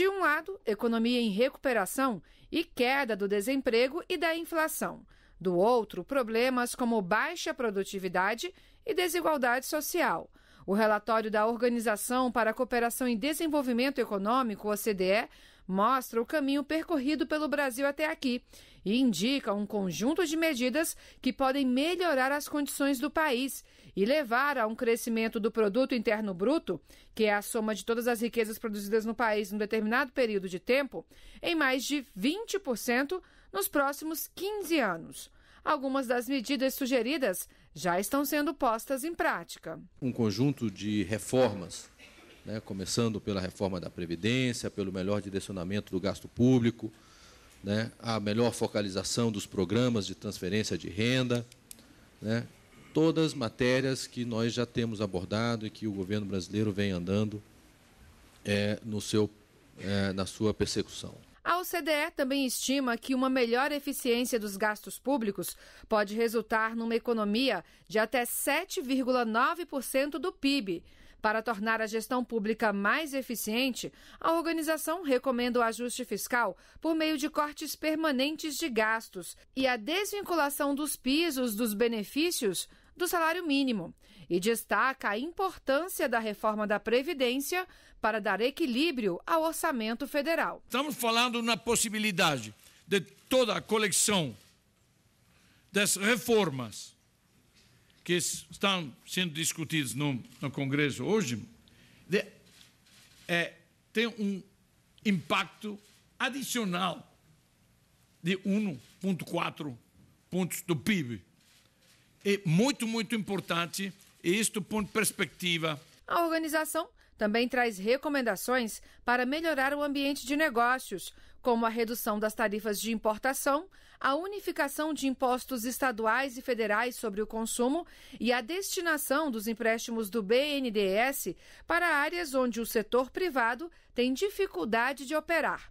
De um lado, economia em recuperação e queda do desemprego e da inflação. Do outro, problemas como baixa produtividade e desigualdade social. O relatório da Organização para a Cooperação e Desenvolvimento Econômico, OCDE, mostra o caminho percorrido pelo Brasil até aqui e indica um conjunto de medidas que podem melhorar as condições do país e levar a um crescimento do produto interno bruto, que é a soma de todas as riquezas produzidas no país num determinado período de tempo, em mais de 20% nos próximos 15 anos. Algumas das medidas sugeridas já estão sendo postas em prática. Um conjunto de reformas né, começando pela reforma da Previdência, pelo melhor direcionamento do gasto público, né, a melhor focalização dos programas de transferência de renda, né, todas matérias que nós já temos abordado e que o governo brasileiro vem andando é, no seu, é, na sua persecução. A OCDE também estima que uma melhor eficiência dos gastos públicos pode resultar numa economia de até 7,9% do PIB. Para tornar a gestão pública mais eficiente, a organização recomenda o ajuste fiscal por meio de cortes permanentes de gastos e a desvinculação dos pisos dos benefícios do salário mínimo e destaca a importância da reforma da Previdência para dar equilíbrio ao orçamento federal. Estamos falando na possibilidade de toda a coleção das reformas que estão sendo discutidos no, no Congresso hoje, de, é, tem um impacto adicional de 1,4 pontos do PIB. É muito, muito importante e isto põe perspectiva. A organização também traz recomendações para melhorar o ambiente de negócios, como a redução das tarifas de importação, a unificação de impostos estaduais e federais sobre o consumo e a destinação dos empréstimos do BNDES para áreas onde o setor privado tem dificuldade de operar.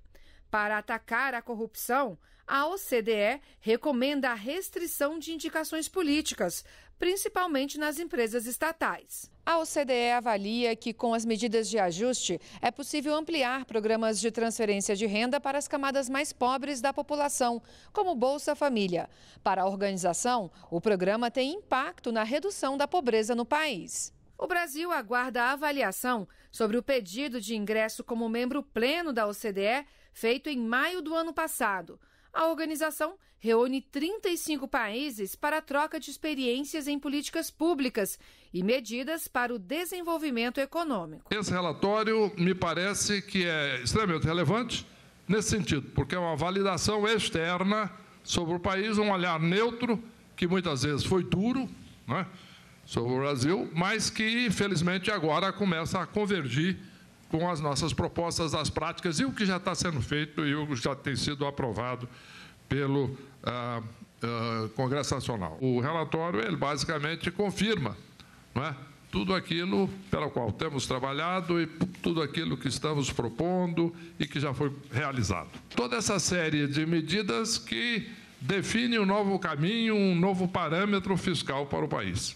Para atacar a corrupção, a OCDE recomenda a restrição de indicações políticas, principalmente nas empresas estatais. A OCDE avalia que, com as medidas de ajuste, é possível ampliar programas de transferência de renda para as camadas mais pobres da população, como Bolsa Família. Para a organização, o programa tem impacto na redução da pobreza no país. O Brasil aguarda a avaliação sobre o pedido de ingresso como membro pleno da OCDE feito em maio do ano passado. A organização reúne 35 países para a troca de experiências em políticas públicas e medidas para o desenvolvimento econômico. Esse relatório me parece que é extremamente relevante nesse sentido, porque é uma validação externa sobre o país, um olhar neutro, que muitas vezes foi duro né, sobre o Brasil, mas que, infelizmente agora começa a convergir com as nossas propostas, as práticas e o que já está sendo feito e o que já tem sido aprovado pelo ah, ah, Congresso Nacional. O relatório, ele basicamente confirma não é? tudo aquilo pela qual temos trabalhado e tudo aquilo que estamos propondo e que já foi realizado. Toda essa série de medidas que define um novo caminho, um novo parâmetro fiscal para o país.